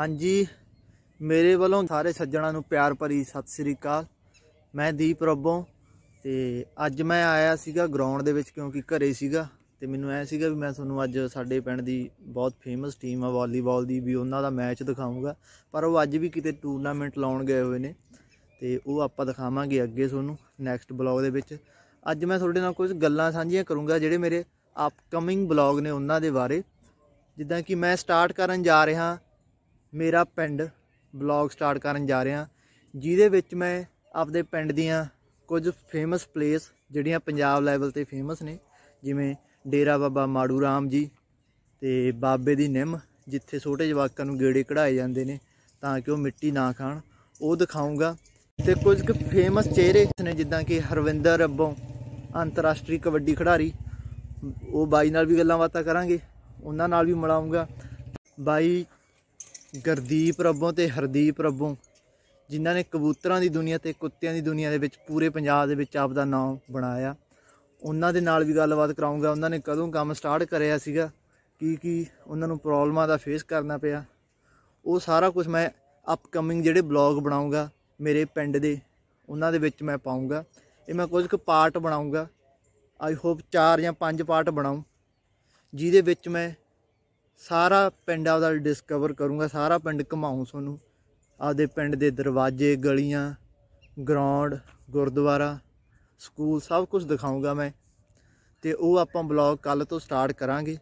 ਹਾਂਜੀ ਮੇਰੇ ਵੱਲੋਂ ਸਾਰੇ ਸੱਜਣਾ ਨੂੰ ਪਿਆਰ ਭਰੀ ਸਤਿ ਸ੍ਰੀ ਅਕਾਲ ਮੈਂ ਦੀਪ ਰੱਬੋਂ ਤੇ ਅੱਜ ਮੈਂ ਆਇਆ ਸੀਗਾ ਗਰਾਊਂਡ ਦੇ ਵਿੱਚ ਕਿਉਂਕਿ ਘਰੇ ਸੀਗਾ ਤੇ ਮੈਨੂੰ ਐ ਸੀਗਾ ਵੀ ਮੈਂ ਤੁਹਾਨੂੰ ਅੱਜ ਸਾਡੇ ਪਿੰਡ ਦੀ ਬਹੁਤ ਫੇਮਸ ਟੀਮ ਆ ਵਾਲੀਬਾਲ ਦੀ ਵੀ ਉਹਨਾਂ ਦਾ ਮੈਚ ਦਿਖਾਵਾਂਗਾ ਪਰ ਉਹ ਅੱਜ ਵੀ ਕਿਤੇ ਟੂਰਨਾਮੈਂਟ ਲਾਉਣ ਗਏ ਹੋਏ ਨੇ ਤੇ ਉਹ ਆਪਾਂ ਦਿਖਾਵਾਂਗੇ ਅੱਗੇ ਤੁਹਾਨੂੰ ਨੈਕਸਟ ਬਲੌਗ ਦੇ ਵਿੱਚ ਅੱਜ ਮੈਂ ਤੁਹਾਡੇ ਨਾਲ ਕੁਝ ਗੱਲਾਂ ਸਾਂਝੀਆਂ ਕਰੂੰਗਾ ਜਿਹੜੇ ਮੇਰੇ ਅਪਕਮਿੰਗ ਬਲੌਗ ਨੇ ਉਹਨਾਂ ਦੇ ਬਾਰੇ ਜਿੱਦਾਂ ਕਿ ਮੈਂ ਸਟਾਰਟ ਕਰਨ ਜਾ ਰਿਹਾ ਮੇਰਾ ਪਿੰਡ ਬਲੌਗ ਸਟਾਰਟ ਕਰਨ ਜਾ ਰਿਹਾ ਜਿਹਦੇ ਵਿੱਚ ਮੈਂ ਆਪਦੇ ਪਿੰਡ ਦੀਆਂ ਕੁਝ ਫੇਮਸ ਪਲੇਸ ਜਿਹੜੀਆਂ ਪੰਜਾਬ ਲੈਵਲ ਤੇ ਫੇਮਸ ਨੇ ਜਿਵੇਂ ਡੇਰਾ ਬਾਬਾ ਮਾੜੂ ਰਾਮ ਜੀ ਤੇ ਬਾਬੇ ਦੀ ਨਿੰਮ ਜਿੱਥੇ ਛੋਟੇ ਜਵਾਕਾਂ ਨੂੰ ਗੇੜੇ ਕਢਾਏ ਜਾਂਦੇ ਨੇ ਤਾਂ ਕਿ ਉਹ ਮਿੱਟੀ ਨਾ ਖਾਣ ਉਹ ਦਿਖਾਉਂਗਾ ਤੇ ਕੁਝ ਕੁ ਫੇਮਸ ਚਿਹਰੇ ਨੇ ਜਿੱਦਾਂ ਕਿ ਹਰਵਿੰਦਰ ਰੱਬੋਂ ਅੰਤਰਰਾਸ਼ਟਰੀ ਕਬੱਡੀ ਖਿਡਾਰੀ ਉਹ ਬਾਈ ਨਾਲ ਵੀ ਗੱਲਾਂ ਬਾਤਾਂ ਕਰਾਂਗੇ ਉਹਨਾਂ ਨਾਲ ਵੀ ਮਿਲਾਉਂਗਾ ਬਾਈ ਗਰਦੀਪ ਰੱਬੋਂ ਤੇ ਹਰਦੀਪ ਰੱਬੋਂ ਜਿਨ੍ਹਾਂ ਨੇ ਕਬੂਤਰਾਂ ਦੀ ਦੁਨੀਆ ਤੇ ਕੁੱਤਿਆਂ ਦੀ ਦੁਨੀਆ ਦੇ ਵਿੱਚ ਪੂਰੇ ਪੰਜਾਬ ਦੇ ਵਿੱਚ ਆਪ ਦਾ ਨਾਮ ਬਣਾਇਆ ਉਹਨਾਂ ਦੇ ਨਾਲ ਵੀ ਗੱਲਬਾਤ ਕਰਾਉਂਗਾ ਉਹਨਾਂ ਨੇ ਕਦੋਂ ਕੰਮ ਸਟਾਰਟ ਕਰਿਆ ਸੀਗਾ ਕੀ ਕੀ ਉਹਨਾਂ ਨੂੰ ਪ੍ਰੋਬਲਮਾਂ ਦਾ ਫੇਸ ਕਰਨਾ ਪਿਆ ਉਹ ਸਾਰਾ ਕੁਝ ਮੈਂ ਅਪਕਮਿੰਗ ਜਿਹੜੇ ਬਲੌਗ ਬਣਾਉਂਗਾ ਮੇਰੇ ਪਿੰਡ ਦੇ ਉਹਨਾਂ ਦੇ ਵਿੱਚ ਮੈਂ ਪਾਉਂਗਾ ਇਹ ਮੈਂ ਕੁਝ ਕੁ ਪਾਰਟ ਬਣਾਉਂਗਾ ਆਈ ਹੋਪ 4 ਜਾਂ 5 ਪਾਰਟ ਬਣਾਉਂ ਜਿਹਦੇ ਵਿੱਚ ਮੈਂ ਸਾਰਾ ਪਿੰਡ ਆਪਦਾ ਡਿਸਕਵਰ ਕਰੂੰਗਾ ਸਾਰਾ ਪਿੰਡ ਘਮਾਉਂ ਤੁਹਾਨੂੰ ਆਪਦੇ ਪਿੰਡ ਦੇ ਦਰਵਾਜ਼ੇ ਗਲੀਆਂ ਗਰਾਊਂਡ ਗੁਰਦੁਆਰਾ ਸਕੂਲ ਸਭ ਕੁਝ ਦਿਖਾਉਂਗਾ ਮੈਂ ਤੇ ਉਹ ਆਪਾਂ ਬਲੌਗ ਕੱਲ ਤੋਂ ਸਟਾਰਟ ਕਰਾਂਗੇ